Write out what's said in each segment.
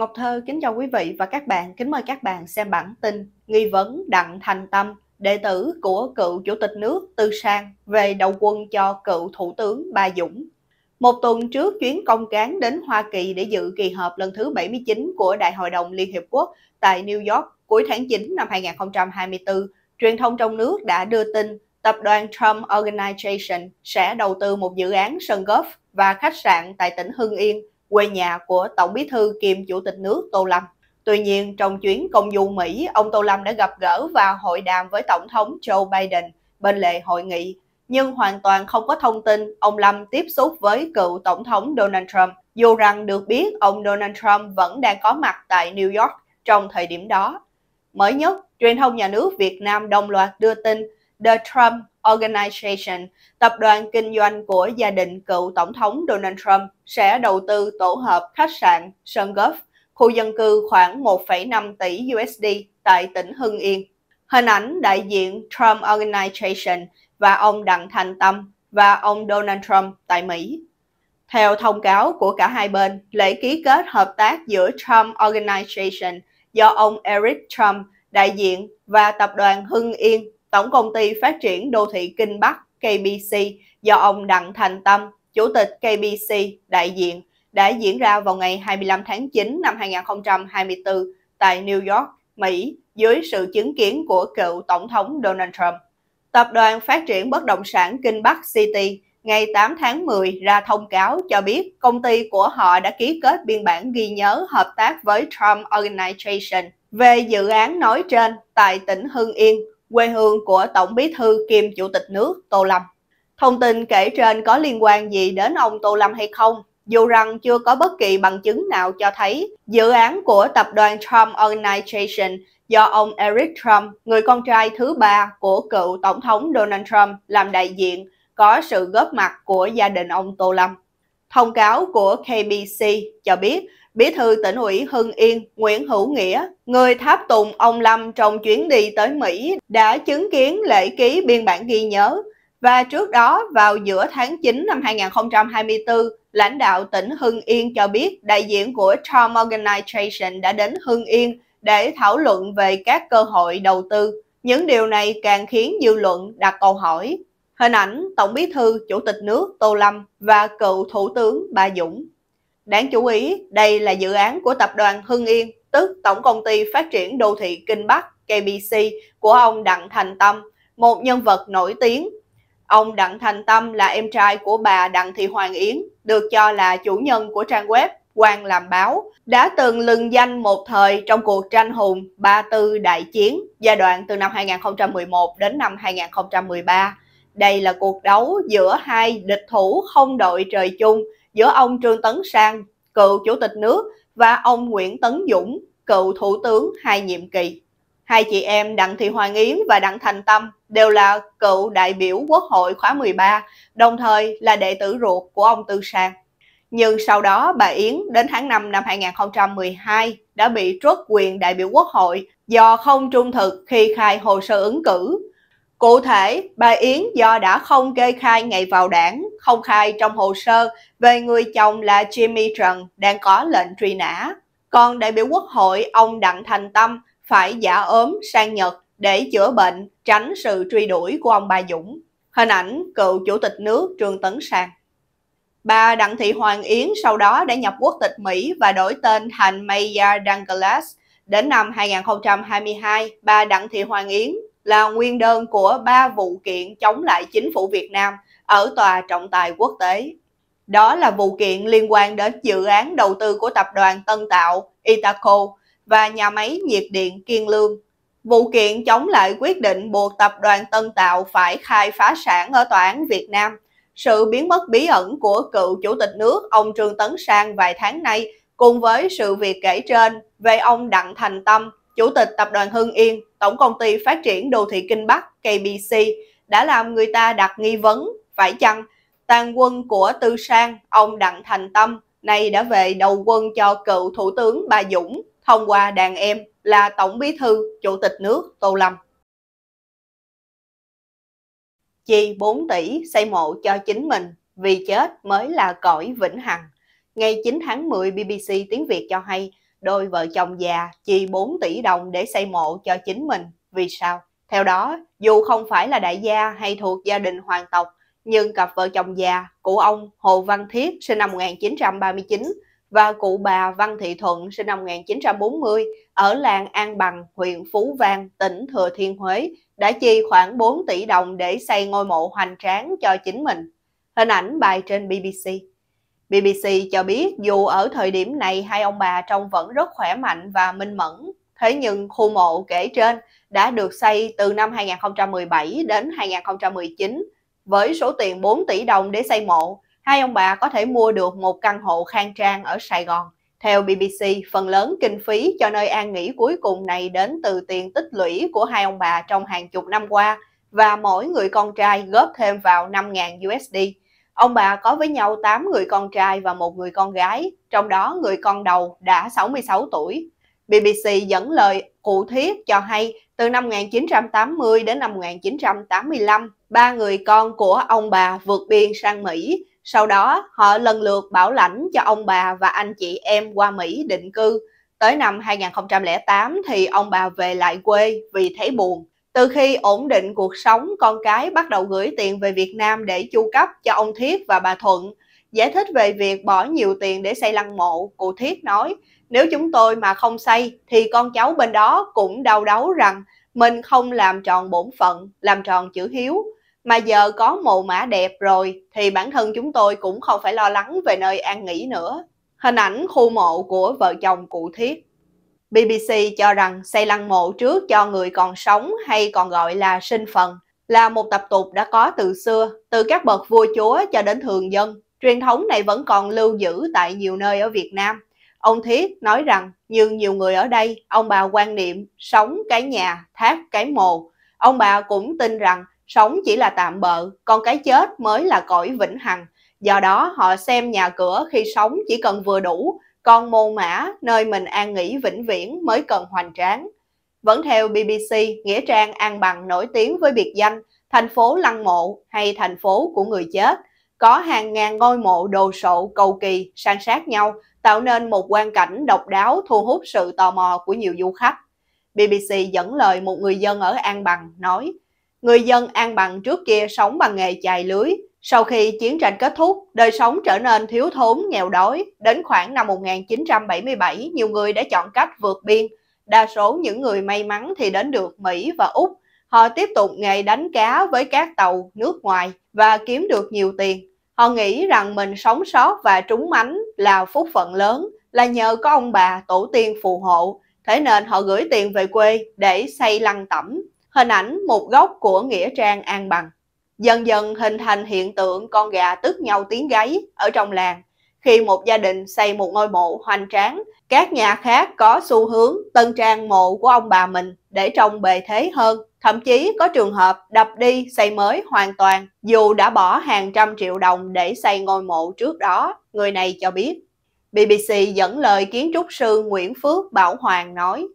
Ngọc Thơ kính chào quý vị và các bạn, kính mời các bạn xem bản tin nghi vấn Đặng Thành Tâm, đệ tử của cựu chủ tịch nước Tư Sang về đầu quân cho cựu thủ tướng Ba Dũng. Một tuần trước chuyến công cán đến Hoa Kỳ để dự kỳ họp lần thứ 79 của Đại hội đồng Liên Hiệp Quốc tại New York cuối tháng 9 năm 2024, truyền thông trong nước đã đưa tin tập đoàn Trump Organization sẽ đầu tư một dự án sân golf và khách sạn tại tỉnh Hưng Yên quê nhà của Tổng bí thư kiêm Chủ tịch nước Tô Lâm. Tuy nhiên, trong chuyến công du Mỹ, ông Tô Lâm đã gặp gỡ và hội đàm với Tổng thống Joe Biden bên lề hội nghị, nhưng hoàn toàn không có thông tin ông Lâm tiếp xúc với cựu Tổng thống Donald Trump, dù rằng được biết ông Donald Trump vẫn đang có mặt tại New York trong thời điểm đó. Mới nhất, truyền thông nhà nước Việt Nam đồng loạt đưa tin The Trump Organization, tập đoàn kinh doanh của gia đình cựu Tổng thống Donald Trump, sẽ đầu tư tổ hợp khách sạn, sân golf, khu dân cư khoảng 1,5 tỷ USD tại tỉnh Hưng Yên. Hình ảnh đại diện Trump Organization và ông Đặng Thành Tâm và ông Donald Trump tại Mỹ. Theo thông cáo của cả hai bên, lễ ký kết hợp tác giữa Trump Organization do ông Eric Trump đại diện và tập đoàn Hưng Yên Tổng công ty phát triển đô thị Kinh Bắc KBC do ông Đặng Thành Tâm, Chủ tịch KBC đại diện đã diễn ra vào ngày 25 tháng 9 năm 2024 tại New York, Mỹ dưới sự chứng kiến của cựu Tổng thống Donald Trump. Tập đoàn Phát triển Bất động sản Kinh Bắc City ngày 8 tháng 10 ra thông cáo cho biết công ty của họ đã ký kết biên bản ghi nhớ hợp tác với Trump Organization về dự án nói trên tại tỉnh Hưng Yên quê hương của Tổng bí thư kiêm Chủ tịch nước Tô Lâm. Thông tin kể trên có liên quan gì đến ông Tô Lâm hay không? Dù rằng chưa có bất kỳ bằng chứng nào cho thấy dự án của tập đoàn Trump Organization do ông Eric Trump, người con trai thứ ba của cựu Tổng thống Donald Trump làm đại diện, có sự góp mặt của gia đình ông Tô Lâm. Thông cáo của KBC cho biết Bí thư tỉnh ủy Hưng Yên Nguyễn Hữu Nghĩa, người tháp tùng ông Lâm trong chuyến đi tới Mỹ, đã chứng kiến lễ ký biên bản ghi nhớ. Và trước đó, vào giữa tháng 9 năm 2024, lãnh đạo tỉnh Hưng Yên cho biết đại diện của Tom Organization đã đến Hưng Yên để thảo luận về các cơ hội đầu tư. Những điều này càng khiến dư luận đặt câu hỏi. Hình ảnh Tổng bí thư Chủ tịch nước Tô Lâm và cựu Thủ tướng Bà Dũng Đáng chú ý, đây là dự án của tập đoàn Hưng Yên, tức Tổng Công ty Phát triển Đô thị Kinh Bắc KBC của ông Đặng Thành Tâm, một nhân vật nổi tiếng. Ông Đặng Thành Tâm là em trai của bà Đặng Thị Hoàng Yến, được cho là chủ nhân của trang web Quang làm báo, đã từng lừng danh một thời trong cuộc tranh hùng ba tư đại chiến giai đoạn từ năm 2011 đến năm 2013. Đây là cuộc đấu giữa hai địch thủ không đội trời chung giữa ông Trương Tấn Sang, cựu chủ tịch nước và ông Nguyễn Tấn Dũng, cựu thủ tướng hai nhiệm kỳ. Hai chị em Đặng Thị Hoàng Yến và Đặng Thành Tâm đều là cựu đại biểu Quốc hội khóa 13, đồng thời là đệ tử ruột của ông Tư Sang. Nhưng sau đó bà Yến đến tháng 5 năm 2012 đã bị truất quyền đại biểu quốc hội do không trung thực khi khai hồ sơ ứng cử Cụ thể, bà Yến do đã không kê khai ngày vào đảng, không khai trong hồ sơ về người chồng là Jimmy Trần đang có lệnh truy nã. Còn đại biểu quốc hội ông Đặng Thành Tâm phải giả ốm sang Nhật để chữa bệnh, tránh sự truy đuổi của ông bà Dũng. Hình ảnh cựu chủ tịch nước Trương Tấn Sang. Bà Đặng Thị Hoàng Yến sau đó đã nhập quốc tịch Mỹ và đổi tên thành Maya Douglas. Đến năm 2022, bà Đặng Thị Hoàng Yến là nguyên đơn của ba vụ kiện chống lại chính phủ Việt Nam ở tòa trọng tài quốc tế. Đó là vụ kiện liên quan đến dự án đầu tư của tập đoàn Tân Tạo, Itaco và nhà máy nhiệt điện Kiên Lương. Vụ kiện chống lại quyết định buộc tập đoàn Tân Tạo phải khai phá sản ở tòa án Việt Nam. Sự biến mất bí ẩn của cựu chủ tịch nước ông Trương Tấn Sang vài tháng nay cùng với sự việc kể trên về ông Đặng Thành Tâm Chủ tịch Tập đoàn Hưng Yên, Tổng công ty Phát triển Đô thị Kinh Bắc KBC đã làm người ta đặt nghi vấn phải chăng tàn quân của Tư Sang, ông Đặng Thành Tâm nay đã về đầu quân cho cựu Thủ tướng Bà Dũng thông qua đàn em là Tổng bí thư Chủ tịch nước Tô Lâm. Chi 4 tỷ xây mộ cho chính mình, vì chết mới là cõi vĩnh hằng. Ngày 9 tháng 10, BBC Tiếng Việt cho hay đôi vợ chồng già chi 4 tỷ đồng để xây mộ cho chính mình. Vì sao? Theo đó, dù không phải là đại gia hay thuộc gia đình hoàng tộc, nhưng cặp vợ chồng già cụ ông Hồ Văn Thiết sinh năm 1939 và cụ bà Văn Thị Thuận sinh năm 1940 ở làng An Bằng, huyện Phú Vang, tỉnh Thừa Thiên Huế đã chi khoảng 4 tỷ đồng để xây ngôi mộ hoành tráng cho chính mình. Hình ảnh bài trên BBC. BBC cho biết dù ở thời điểm này hai ông bà trông vẫn rất khỏe mạnh và minh mẫn, thế nhưng khu mộ kể trên đã được xây từ năm 2017 đến 2019 với số tiền 4 tỷ đồng để xây mộ, hai ông bà có thể mua được một căn hộ khang trang ở Sài Gòn. Theo BBC, phần lớn kinh phí cho nơi an nghỉ cuối cùng này đến từ tiền tích lũy của hai ông bà trong hàng chục năm qua và mỗi người con trai góp thêm vào 5.000 USD. Ông bà có với nhau 8 người con trai và một người con gái, trong đó người con đầu đã 66 tuổi. BBC dẫn lời cụ thiết cho hay từ năm 1980 đến năm 1985, ba người con của ông bà vượt biên sang Mỹ. Sau đó, họ lần lượt bảo lãnh cho ông bà và anh chị em qua Mỹ định cư. Tới năm 2008 thì ông bà về lại quê vì thấy buồn. Từ khi ổn định cuộc sống, con cái bắt đầu gửi tiền về Việt Nam để chu cấp cho ông Thiết và bà Thuận. Giải thích về việc bỏ nhiều tiền để xây lăng mộ, cụ Thiết nói, nếu chúng tôi mà không xây thì con cháu bên đó cũng đau đáu rằng mình không làm tròn bổn phận, làm tròn chữ hiếu. Mà giờ có mộ mã đẹp rồi thì bản thân chúng tôi cũng không phải lo lắng về nơi an nghỉ nữa. Hình ảnh khu mộ của vợ chồng cụ Thiết BBC cho rằng xây lăng mộ trước cho người còn sống hay còn gọi là sinh phần là một tập tục đã có từ xưa, từ các bậc vua chúa cho đến thường dân. Truyền thống này vẫn còn lưu giữ tại nhiều nơi ở Việt Nam. Ông Thiết nói rằng, như nhiều người ở đây, ông bà quan niệm sống cái nhà, thác cái mồ. Ông bà cũng tin rằng sống chỉ là tạm bợ, còn cái chết mới là cõi vĩnh hằng. Do đó họ xem nhà cửa khi sống chỉ cần vừa đủ, còn mồ mã nơi mình an nghỉ vĩnh viễn mới cần hoành tráng. Vẫn theo BBC, Nghĩa Trang An Bằng nổi tiếng với biệt danh thành phố lăng mộ hay thành phố của người chết. Có hàng ngàn ngôi mộ đồ sộ cầu kỳ san sát nhau tạo nên một quan cảnh độc đáo thu hút sự tò mò của nhiều du khách. BBC dẫn lời một người dân ở An Bằng nói, người dân An Bằng trước kia sống bằng nghề chài lưới, sau khi chiến tranh kết thúc, đời sống trở nên thiếu thốn, nghèo đói. Đến khoảng năm 1977, nhiều người đã chọn cách vượt biên. Đa số những người may mắn thì đến được Mỹ và Úc. Họ tiếp tục nghề đánh cá với các tàu nước ngoài và kiếm được nhiều tiền. Họ nghĩ rằng mình sống sót và trúng mánh là phúc phận lớn, là nhờ có ông bà tổ tiên phù hộ. Thế nên họ gửi tiền về quê để xây lăng tẩm. Hình ảnh một góc của Nghĩa Trang An Bằng. Dần dần hình thành hiện tượng con gà tức nhau tiếng gáy ở trong làng. Khi một gia đình xây một ngôi mộ hoành tráng, các nhà khác có xu hướng tân trang mộ của ông bà mình để trông bề thế hơn. Thậm chí có trường hợp đập đi xây mới hoàn toàn, dù đã bỏ hàng trăm triệu đồng để xây ngôi mộ trước đó, người này cho biết. BBC dẫn lời kiến trúc sư Nguyễn Phước Bảo Hoàng nói,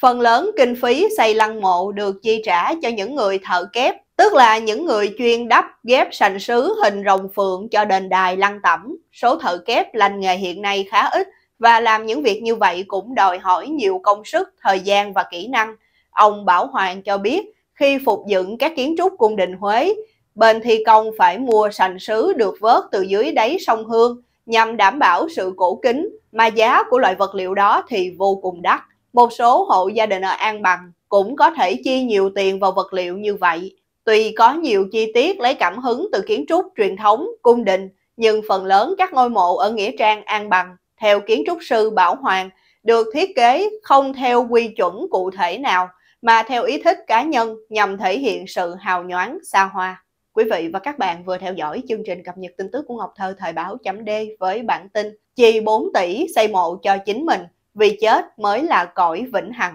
phần lớn kinh phí xây lăng mộ được chi trả cho những người thợ kép Tức là những người chuyên đắp ghép sành sứ hình rồng phượng cho đền đài lăng tẩm. Số thợ kép lành nghề hiện nay khá ít và làm những việc như vậy cũng đòi hỏi nhiều công sức, thời gian và kỹ năng. Ông Bảo Hoàng cho biết khi phục dựng các kiến trúc cung đình Huế, bên thi công phải mua sành sứ được vớt từ dưới đáy sông Hương nhằm đảm bảo sự cổ kính mà giá của loại vật liệu đó thì vô cùng đắt. Một số hộ gia đình ở An Bằng cũng có thể chi nhiều tiền vào vật liệu như vậy. Tuy có nhiều chi tiết lấy cảm hứng từ kiến trúc truyền thống, cung đình, nhưng phần lớn các ngôi mộ ở Nghĩa Trang An Bằng, theo kiến trúc sư Bảo Hoàng, được thiết kế không theo quy chuẩn cụ thể nào, mà theo ý thích cá nhân nhằm thể hiện sự hào nhoáng, xa hoa. Quý vị và các bạn vừa theo dõi chương trình cập nhật tin tức của Ngọc Thơ Thời báo chấm D với bản tin Chi 4 tỷ xây mộ cho chính mình, vì chết mới là cõi vĩnh hằng.